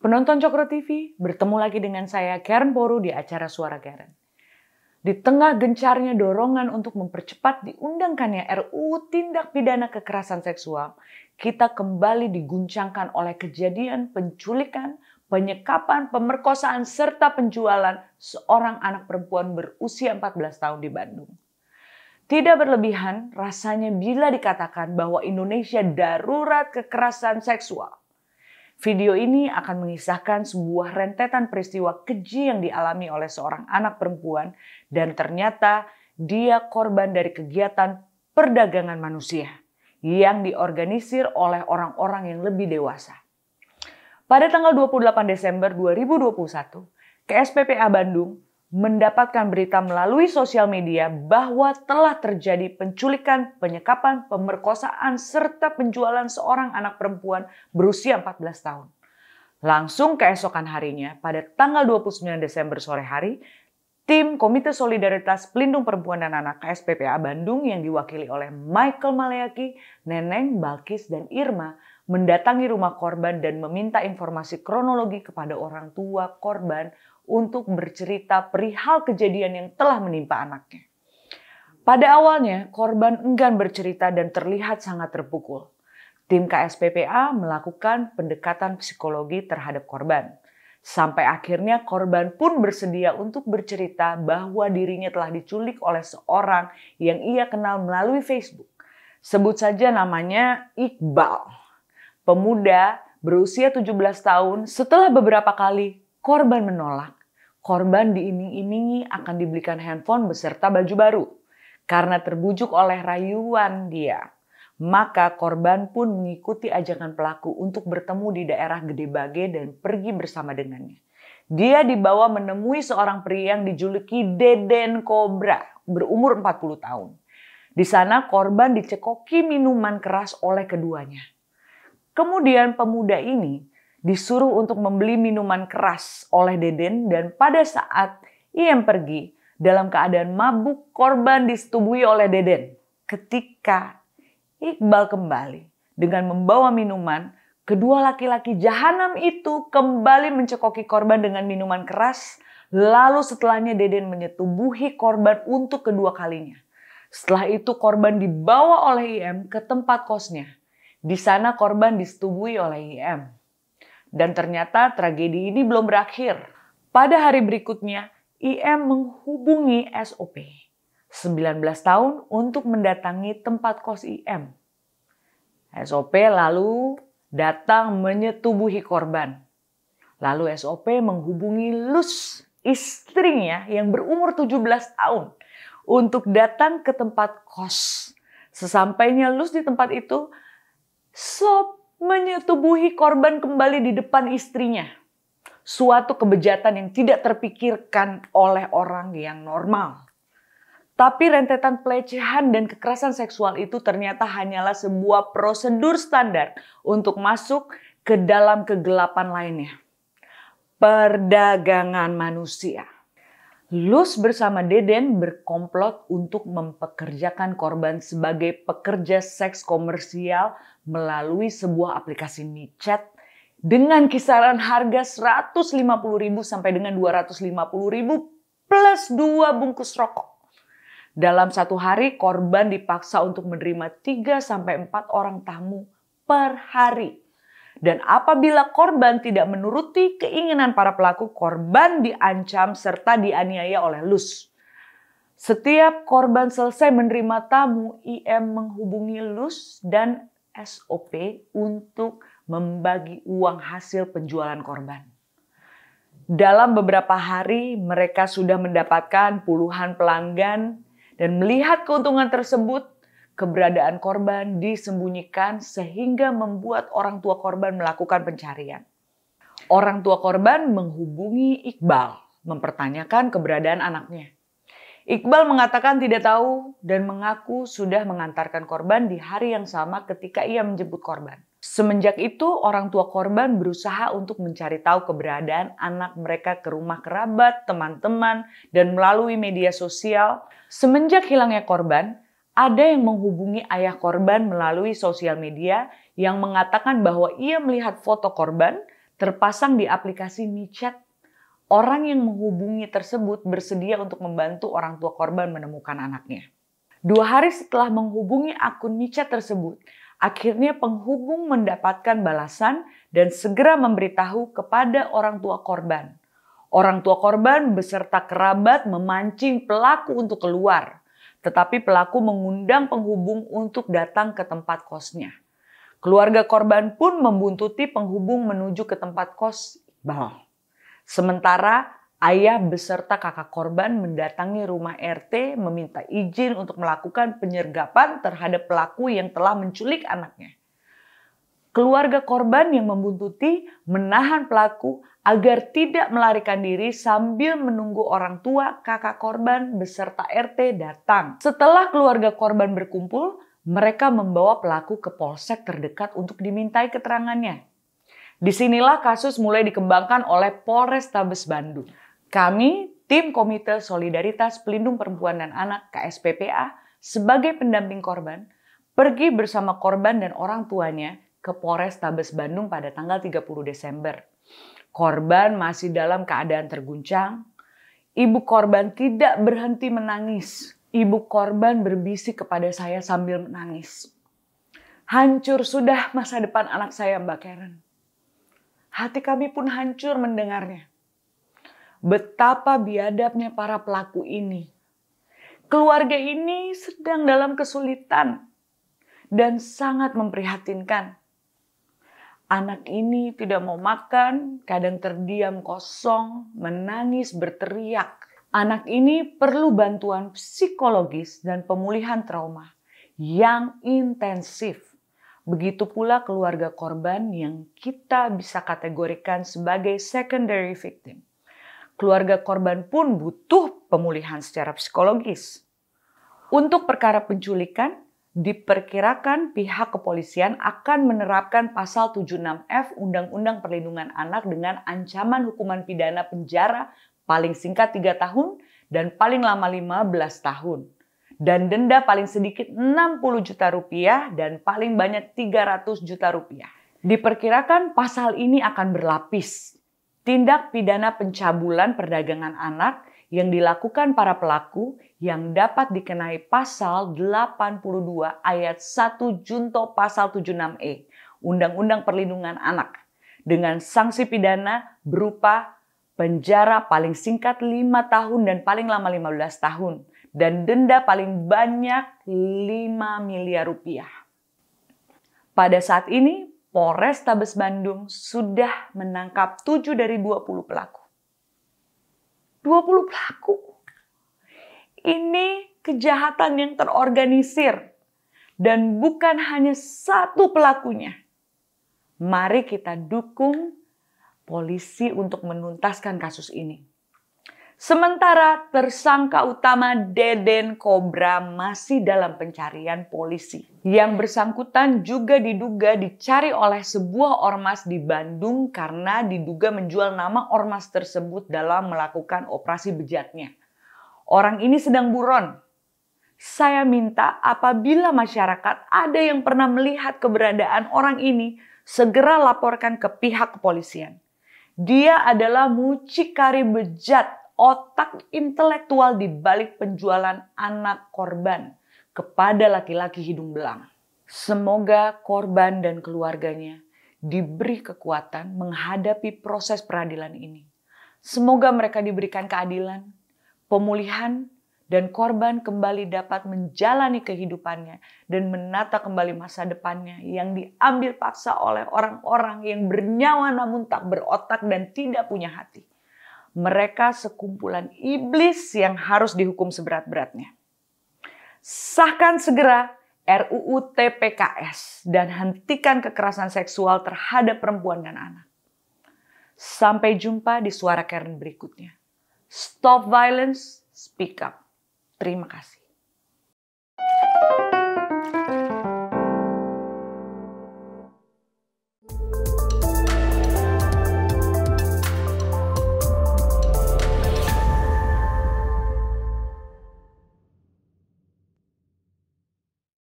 Penonton Cokro TV bertemu lagi dengan saya Karen Poru di acara Suara Karen. Di tengah gencarnya dorongan untuk mempercepat diundangkannya RUU Tindak Pidana Kekerasan Seksual, kita kembali diguncangkan oleh kejadian penculikan, penyekapan, pemerkosaan, serta penjualan seorang anak perempuan berusia 14 tahun di Bandung. Tidak berlebihan rasanya bila dikatakan bahwa Indonesia darurat kekerasan seksual Video ini akan mengisahkan sebuah rentetan peristiwa keji yang dialami oleh seorang anak perempuan dan ternyata dia korban dari kegiatan perdagangan manusia yang diorganisir oleh orang-orang yang lebih dewasa. Pada tanggal 28 Desember 2021, KSPPA Bandung mendapatkan berita melalui sosial media bahwa telah terjadi penculikan, penyekapan, pemerkosaan, serta penjualan seorang anak perempuan berusia 14 tahun. Langsung keesokan harinya, pada tanggal 29 Desember sore hari, tim Komite Solidaritas Pelindung Perempuan dan Anak KSPPA Bandung yang diwakili oleh Michael Maleaki, Neneng, Balkis, dan Irma mendatangi rumah korban dan meminta informasi kronologi kepada orang tua korban untuk bercerita perihal kejadian yang telah menimpa anaknya. Pada awalnya, korban enggan bercerita dan terlihat sangat terpukul. Tim KSPPA melakukan pendekatan psikologi terhadap korban. Sampai akhirnya korban pun bersedia untuk bercerita bahwa dirinya telah diculik oleh seorang yang ia kenal melalui Facebook. Sebut saja namanya Iqbal. Pemuda berusia 17 tahun setelah beberapa kali Korban menolak. Korban diiming-imingi akan dibelikan handphone beserta baju baru. Karena terbujuk oleh rayuan dia. Maka korban pun mengikuti ajakan pelaku untuk bertemu di daerah Gede Gedebage dan pergi bersama dengannya. Dia dibawa menemui seorang pria yang dijuluki Deden Cobra berumur 40 tahun. Di sana korban dicekoki minuman keras oleh keduanya. Kemudian pemuda ini disuruh untuk membeli minuman keras oleh Deden dan pada saat Iem pergi dalam keadaan mabuk korban disetubuhi oleh Deden. Ketika Iqbal kembali dengan membawa minuman, kedua laki-laki jahanam itu kembali mencekoki korban dengan minuman keras. Lalu setelahnya Deden menyetubuhi korban untuk kedua kalinya. Setelah itu korban dibawa oleh IM ke tempat kosnya. Di sana korban disetubuhi oleh IM. Dan ternyata tragedi ini belum berakhir. Pada hari berikutnya, IM menghubungi SOP, 19 tahun untuk mendatangi tempat kos IM. SOP lalu datang menyetubuhi korban. Lalu SOP menghubungi Lus, istrinya yang berumur 17 tahun, untuk datang ke tempat kos. Sesampainya Lus di tempat itu, Sop menyetubuhi korban kembali di depan istrinya. Suatu kebejatan yang tidak terpikirkan oleh orang yang normal. Tapi rentetan pelecehan dan kekerasan seksual itu ternyata hanyalah sebuah prosedur standar untuk masuk ke dalam kegelapan lainnya. Perdagangan manusia. Lus bersama Deden berkomplot untuk mempekerjakan korban sebagai pekerja seks komersial melalui sebuah aplikasi micet dengan kisaran harga 150.000 sampai dengan 250.000 plus dua bungkus rokok. Dalam satu hari korban dipaksa untuk menerima 3 sampai 4 orang tamu per hari. Dan apabila korban tidak menuruti keinginan para pelaku, korban diancam serta dianiaya oleh Lus. Setiap korban selesai menerima tamu, IM menghubungi Lus dan SOP untuk membagi uang hasil penjualan korban. Dalam beberapa hari, mereka sudah mendapatkan puluhan pelanggan dan melihat keuntungan tersebut, keberadaan korban disembunyikan sehingga membuat orang tua korban melakukan pencarian. Orang tua korban menghubungi Iqbal, mempertanyakan keberadaan anaknya. Iqbal mengatakan tidak tahu dan mengaku sudah mengantarkan korban di hari yang sama ketika ia menjemput korban. Semenjak itu, orang tua korban berusaha untuk mencari tahu keberadaan anak mereka ke rumah kerabat, teman-teman, dan melalui media sosial. Semenjak hilangnya korban, ada yang menghubungi ayah korban melalui sosial media yang mengatakan bahwa ia melihat foto korban terpasang di aplikasi MiChat. Orang yang menghubungi tersebut bersedia untuk membantu orang tua korban menemukan anaknya. Dua hari setelah menghubungi akun MiChat tersebut, akhirnya penghubung mendapatkan balasan dan segera memberitahu kepada orang tua korban. Orang tua korban beserta kerabat memancing pelaku untuk keluar tetapi pelaku mengundang penghubung untuk datang ke tempat kosnya. Keluarga korban pun membuntuti penghubung menuju ke tempat kos Iqbal. Sementara ayah beserta kakak korban mendatangi rumah RT meminta izin untuk melakukan penyergapan terhadap pelaku yang telah menculik anaknya keluarga korban yang membuntuti menahan pelaku agar tidak melarikan diri sambil menunggu orang tua kakak korban beserta RT datang. Setelah keluarga korban berkumpul, mereka membawa pelaku ke polsek terdekat untuk dimintai keterangannya. Disinilah kasus mulai dikembangkan oleh Polres Tabes Bandung. Kami, tim Komite Solidaritas Pelindung Perempuan dan Anak KSPPA, sebagai pendamping korban, pergi bersama korban dan orang tuanya ke Polres Tabes Bandung pada tanggal 30 Desember. Korban masih dalam keadaan terguncang. Ibu korban tidak berhenti menangis. Ibu korban berbisik kepada saya sambil menangis. Hancur sudah masa depan anak saya Mbak Karen. Hati kami pun hancur mendengarnya. Betapa biadabnya para pelaku ini. Keluarga ini sedang dalam kesulitan dan sangat memprihatinkan. Anak ini tidak mau makan, kadang terdiam kosong, menangis, berteriak. Anak ini perlu bantuan psikologis dan pemulihan trauma yang intensif. Begitu pula keluarga korban yang kita bisa kategorikan sebagai secondary victim. Keluarga korban pun butuh pemulihan secara psikologis. Untuk perkara penculikan, diperkirakan pihak kepolisian akan menerapkan pasal 76F Undang-Undang Perlindungan Anak dengan ancaman hukuman pidana penjara paling singkat 3 tahun dan paling lama 15 tahun. Dan denda paling sedikit 60 juta rupiah dan paling banyak 300 juta rupiah. Diperkirakan pasal ini akan berlapis. Tindak pidana pencabulan perdagangan anak yang dilakukan para pelaku yang dapat dikenai pasal 82 ayat 1 junto pasal 76E Undang-Undang Perlindungan Anak dengan sanksi pidana berupa penjara paling singkat 5 tahun dan paling lama 15 tahun dan denda paling banyak 5 miliar rupiah. Pada saat ini, Polres Tabes Bandung sudah menangkap 7 dari 20 pelaku. 20 pelaku? ini kejahatan yang terorganisir dan bukan hanya satu pelakunya. Mari kita dukung polisi untuk menuntaskan kasus ini. Sementara tersangka utama Deden Kobra masih dalam pencarian polisi. Yang bersangkutan juga diduga dicari oleh sebuah ormas di Bandung karena diduga menjual nama ormas tersebut dalam melakukan operasi bejatnya orang ini sedang buron. Saya minta apabila masyarakat ada yang pernah melihat keberadaan orang ini, segera laporkan ke pihak kepolisian. Dia adalah mucikari bejat otak intelektual di balik penjualan anak korban kepada laki-laki hidung belang. Semoga korban dan keluarganya diberi kekuatan menghadapi proses peradilan ini. Semoga mereka diberikan keadilan pemulihan dan korban kembali dapat menjalani kehidupannya dan menata kembali masa depannya yang diambil paksa oleh orang-orang yang bernyawa namun tak berotak dan tidak punya hati. Mereka sekumpulan iblis yang harus dihukum seberat-beratnya. Sahkan segera RUU TPKS dan hentikan kekerasan seksual terhadap perempuan dan anak. Sampai jumpa di suara Karen berikutnya. Stop Violence, Speak Up. Terima kasih.